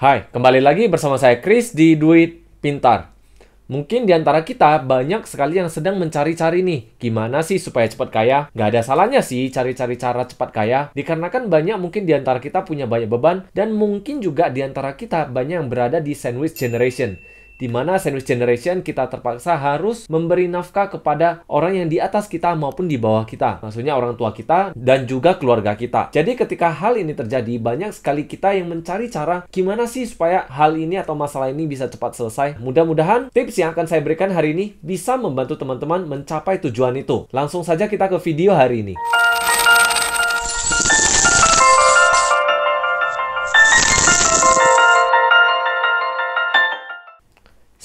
Hai, kembali lagi bersama saya Chris di Duit Pintar. Mungkin di antara kita banyak sekali yang sedang mencari-cari nih, gimana sih supaya cepat kaya? Gak ada salahnya sih cari-cari cara cepat kaya, dikarenakan banyak mungkin di antara kita punya banyak beban, dan mungkin juga di antara kita banyak yang berada di sandwich generation di mana sandwich generation kita terpaksa harus memberi nafkah kepada orang yang di atas kita maupun di bawah kita. Maksudnya orang tua kita dan juga keluarga kita. Jadi ketika hal ini terjadi, banyak sekali kita yang mencari cara gimana sih supaya hal ini atau masalah ini bisa cepat selesai. Mudah-mudahan tips yang akan saya berikan hari ini bisa membantu teman-teman mencapai tujuan itu. Langsung saja kita ke video hari ini.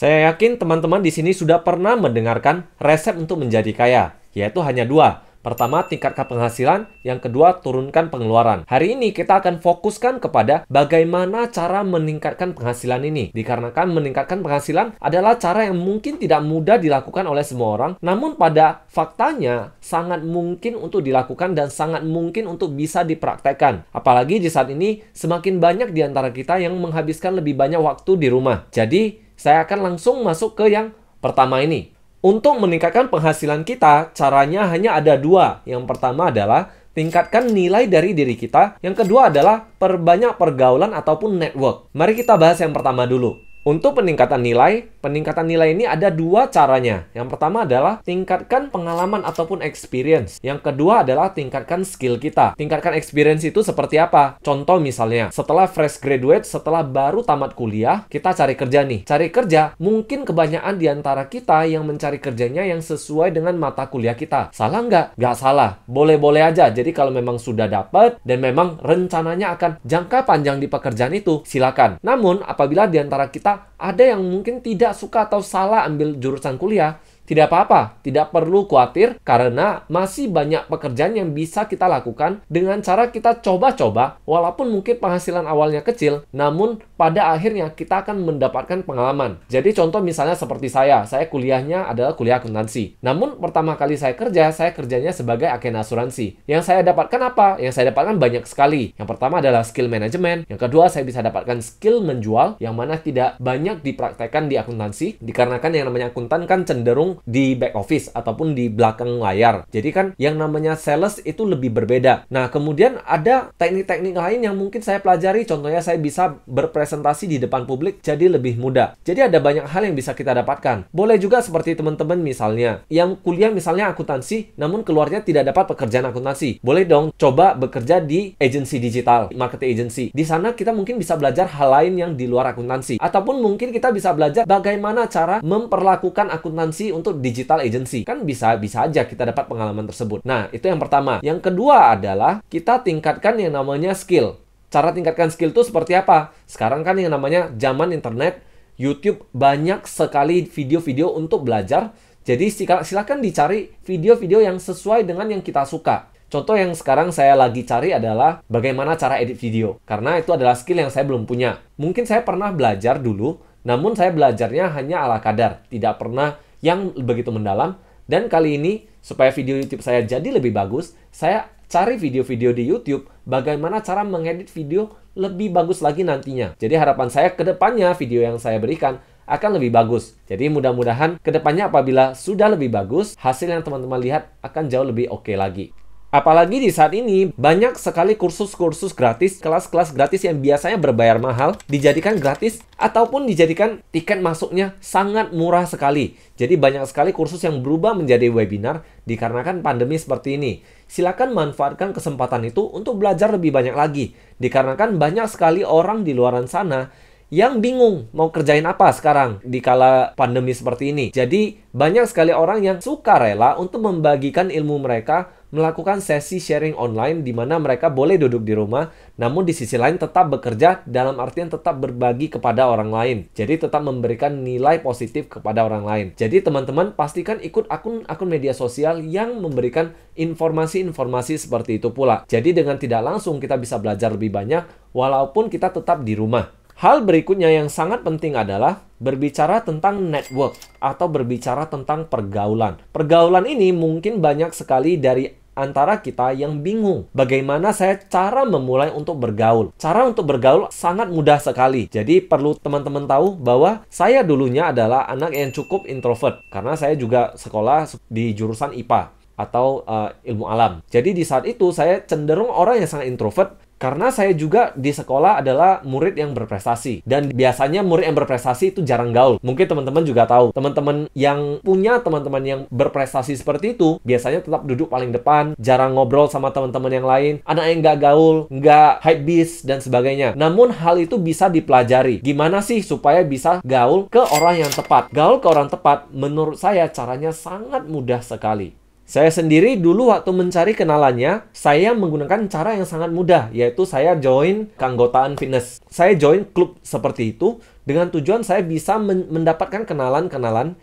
Saya yakin teman-teman di sini sudah pernah mendengarkan resep untuk menjadi kaya, yaitu hanya dua. Pertama, tingkatkan penghasilan. Yang kedua, turunkan pengeluaran. Hari ini kita akan fokuskan kepada bagaimana cara meningkatkan penghasilan ini. Dikarenakan meningkatkan penghasilan adalah cara yang mungkin tidak mudah dilakukan oleh semua orang, namun pada faktanya sangat mungkin untuk dilakukan dan sangat mungkin untuk bisa dipraktekkan. Apalagi di saat ini semakin banyak di antara kita yang menghabiskan lebih banyak waktu di rumah. Jadi, saya akan langsung masuk ke yang pertama ini. Untuk meningkatkan penghasilan kita, caranya hanya ada dua. Yang pertama adalah tingkatkan nilai dari diri kita. Yang kedua adalah perbanyak pergaulan ataupun network. Mari kita bahas yang pertama dulu. Untuk peningkatan nilai, Peningkatan nilai ini ada dua caranya. Yang pertama adalah tingkatkan pengalaman ataupun experience. Yang kedua adalah tingkatkan skill kita. Tingkatkan experience itu seperti apa? Contoh misalnya, setelah fresh graduate, setelah baru tamat kuliah, kita cari kerja nih. Cari kerja, mungkin kebanyakan di antara kita yang mencari kerjanya yang sesuai dengan mata kuliah kita. Salah nggak? Nggak salah. Boleh-boleh aja. Jadi kalau memang sudah dapat dan memang rencananya akan jangka panjang di pekerjaan itu, silakan. Namun, apabila di antara kita ada yang mungkin tidak suka atau salah ambil jurusan kuliah tidak apa-apa, tidak perlu khawatir karena masih banyak pekerjaan yang bisa kita lakukan dengan cara kita coba-coba walaupun mungkin penghasilan awalnya kecil, namun pada akhirnya kita akan mendapatkan pengalaman. Jadi contoh misalnya seperti saya, saya kuliahnya adalah kuliah akuntansi. Namun pertama kali saya kerja, saya kerjanya sebagai agen asuransi. Yang saya dapatkan apa? Yang saya dapatkan banyak sekali. Yang pertama adalah skill management, yang kedua saya bisa dapatkan skill menjual yang mana tidak banyak dipraktekkan di akuntansi dikarenakan yang namanya akuntan kan cenderung di back office ataupun di belakang layar. Jadi kan yang namanya sales itu lebih berbeda. Nah, kemudian ada teknik-teknik lain yang mungkin saya pelajari. Contohnya saya bisa berpresentasi di depan publik jadi lebih mudah. Jadi ada banyak hal yang bisa kita dapatkan. Boleh juga seperti teman-teman misalnya yang kuliah misalnya akuntansi namun keluarnya tidak dapat pekerjaan akuntansi. Boleh dong coba bekerja di agensi digital, marketing agency. Di sana kita mungkin bisa belajar hal lain yang di luar akuntansi ataupun mungkin kita bisa belajar bagaimana cara memperlakukan akuntansi untuk untuk digital agency. Kan bisa bisa aja kita dapat pengalaman tersebut. Nah, itu yang pertama. Yang kedua adalah kita tingkatkan yang namanya skill. Cara tingkatkan skill itu seperti apa? Sekarang kan yang namanya zaman internet, YouTube banyak sekali video-video untuk belajar. Jadi silahkan dicari video-video yang sesuai dengan yang kita suka. Contoh yang sekarang saya lagi cari adalah bagaimana cara edit video. Karena itu adalah skill yang saya belum punya. Mungkin saya pernah belajar dulu, namun saya belajarnya hanya ala kadar. Tidak pernah yang begitu mendalam. Dan kali ini, supaya video YouTube saya jadi lebih bagus, saya cari video-video di YouTube bagaimana cara mengedit video lebih bagus lagi nantinya. Jadi harapan saya ke depannya video yang saya berikan akan lebih bagus. Jadi mudah-mudahan ke depannya apabila sudah lebih bagus, hasil yang teman-teman lihat akan jauh lebih oke okay lagi. Apalagi di saat ini, banyak sekali kursus-kursus gratis, kelas-kelas gratis yang biasanya berbayar mahal, dijadikan gratis ataupun dijadikan tiket masuknya sangat murah sekali. Jadi banyak sekali kursus yang berubah menjadi webinar dikarenakan pandemi seperti ini. Silakan manfaatkan kesempatan itu untuk belajar lebih banyak lagi. Dikarenakan banyak sekali orang di luar sana yang bingung mau kerjain apa sekarang di kala pandemi seperti ini. Jadi banyak sekali orang yang suka rela untuk membagikan ilmu mereka melakukan sesi sharing online di mana mereka boleh duduk di rumah, namun di sisi lain tetap bekerja dalam artian tetap berbagi kepada orang lain. Jadi tetap memberikan nilai positif kepada orang lain. Jadi teman-teman pastikan ikut akun-akun media sosial yang memberikan informasi-informasi seperti itu pula. Jadi dengan tidak langsung kita bisa belajar lebih banyak walaupun kita tetap di rumah. Hal berikutnya yang sangat penting adalah berbicara tentang network atau berbicara tentang pergaulan. Pergaulan ini mungkin banyak sekali dari antara kita yang bingung bagaimana saya cara memulai untuk bergaul. Cara untuk bergaul sangat mudah sekali. Jadi perlu teman-teman tahu bahwa saya dulunya adalah anak yang cukup introvert karena saya juga sekolah di jurusan IPA atau uh, ilmu alam. Jadi di saat itu saya cenderung orang yang sangat introvert karena saya juga di sekolah adalah murid yang berprestasi. Dan biasanya murid yang berprestasi itu jarang gaul. Mungkin teman-teman juga tahu. Teman-teman yang punya teman-teman yang berprestasi seperti itu, biasanya tetap duduk paling depan, jarang ngobrol sama teman-teman yang lain. Anak yang nggak gaul, nggak hype beast, dan sebagainya. Namun hal itu bisa dipelajari. Gimana sih supaya bisa gaul ke orang yang tepat? Gaul ke orang tepat, menurut saya caranya sangat mudah sekali. Saya sendiri dulu waktu mencari kenalannya, saya menggunakan cara yang sangat mudah, yaitu saya join keanggotaan fitness. Saya join klub seperti itu dengan tujuan saya bisa men mendapatkan kenalan-kenalan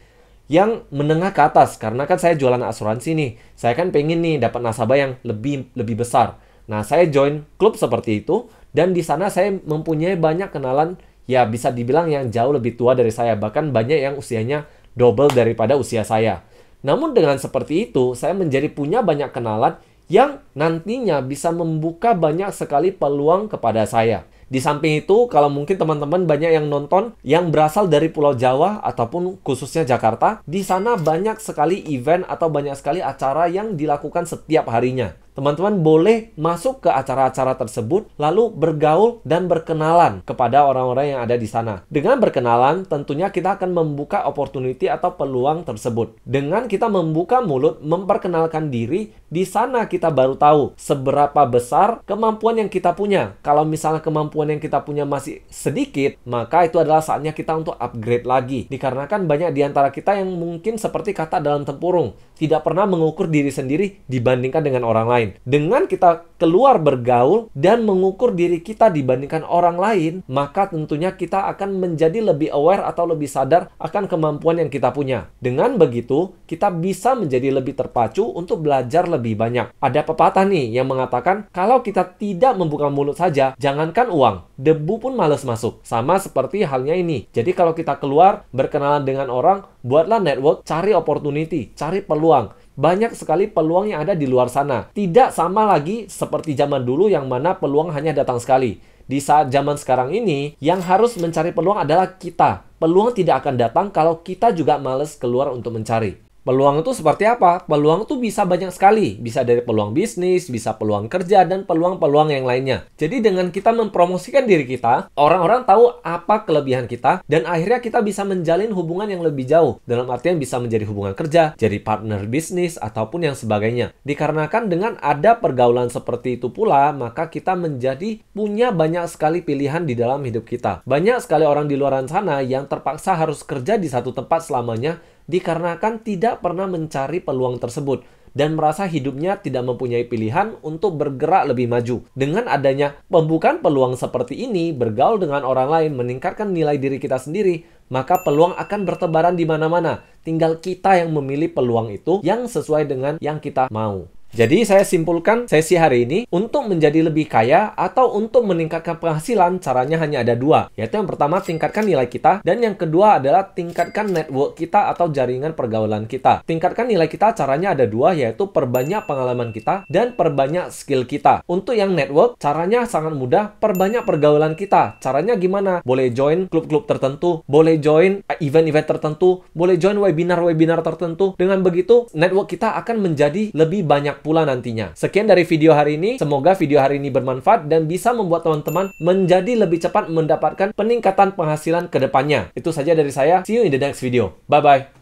yang menengah ke atas karena kan saya jualan asuransi nih. Saya kan pengen nih dapat nasabah yang lebih lebih besar. Nah, saya join klub seperti itu dan di sana saya mempunyai banyak kenalan ya bisa dibilang yang jauh lebih tua dari saya, bahkan banyak yang usianya double daripada usia saya. Namun dengan seperti itu, saya menjadi punya banyak kenalan yang nantinya bisa membuka banyak sekali peluang kepada saya. Di samping itu, kalau mungkin teman-teman banyak yang nonton yang berasal dari Pulau Jawa ataupun khususnya Jakarta, di sana banyak sekali event atau banyak sekali acara yang dilakukan setiap harinya teman-teman boleh masuk ke acara-acara tersebut lalu bergaul dan berkenalan kepada orang-orang yang ada di sana. Dengan berkenalan, tentunya kita akan membuka opportunity atau peluang tersebut. Dengan kita membuka mulut, memperkenalkan diri, di sana kita baru tahu seberapa besar kemampuan yang kita punya. Kalau misalnya kemampuan yang kita punya masih sedikit, maka itu adalah saatnya kita untuk upgrade lagi. Dikarenakan banyak di antara kita yang mungkin seperti kata dalam tempurung, tidak pernah mengukur diri sendiri dibandingkan dengan orang lain lain. Dengan kita keluar bergaul dan mengukur diri kita dibandingkan orang lain, maka tentunya kita akan menjadi lebih aware atau lebih sadar akan kemampuan yang kita punya. Dengan begitu, kita bisa menjadi lebih terpacu untuk belajar lebih banyak. Ada pepatah nih yang mengatakan, kalau kita tidak membuka mulut saja, jangankan uang, debu pun males masuk. Sama seperti halnya ini. Jadi kalau kita keluar, berkenalan dengan orang, buatlah network, cari opportunity, cari peluang banyak sekali peluang yang ada di luar sana. Tidak sama lagi seperti zaman dulu yang mana peluang hanya datang sekali. Di saat zaman sekarang ini, yang harus mencari peluang adalah kita. Peluang tidak akan datang kalau kita juga males keluar untuk mencari. Peluang itu seperti apa? Peluang itu bisa banyak sekali. Bisa dari peluang bisnis, bisa peluang kerja, dan peluang-peluang yang lainnya. Jadi dengan kita mempromosikan diri kita, orang-orang tahu apa kelebihan kita, dan akhirnya kita bisa menjalin hubungan yang lebih jauh. Dalam artian bisa menjadi hubungan kerja, jadi partner bisnis, ataupun yang sebagainya. Dikarenakan dengan ada pergaulan seperti itu pula, maka kita menjadi punya banyak sekali pilihan di dalam hidup kita. Banyak sekali orang di luar sana yang terpaksa harus kerja di satu tempat selamanya dikarenakan tidak pernah mencari peluang tersebut dan merasa hidupnya tidak mempunyai pilihan untuk bergerak lebih maju. Dengan adanya pembukaan peluang seperti ini, bergaul dengan orang lain meningkatkan nilai diri kita sendiri, maka peluang akan bertebaran di mana-mana. Tinggal kita yang memilih peluang itu yang sesuai dengan yang kita mau. Jadi saya simpulkan sesi hari ini untuk menjadi lebih kaya atau untuk meningkatkan penghasilan caranya hanya ada dua. Yaitu yang pertama tingkatkan nilai kita dan yang kedua adalah tingkatkan network kita atau jaringan pergaulan kita. Tingkatkan nilai kita caranya ada dua yaitu perbanyak pengalaman kita dan perbanyak skill kita. Untuk yang network caranya sangat mudah perbanyak pergaulan kita. Caranya gimana? Boleh join klub-klub tertentu, boleh join event-event tertentu, boleh join webinar-webinar tertentu. Dengan begitu network kita akan menjadi lebih banyak pula nantinya. Sekian dari video hari ini. Semoga video hari ini bermanfaat dan bisa membuat teman-teman menjadi lebih cepat mendapatkan peningkatan penghasilan ke depannya. Itu saja dari saya. See you in the next video. Bye-bye.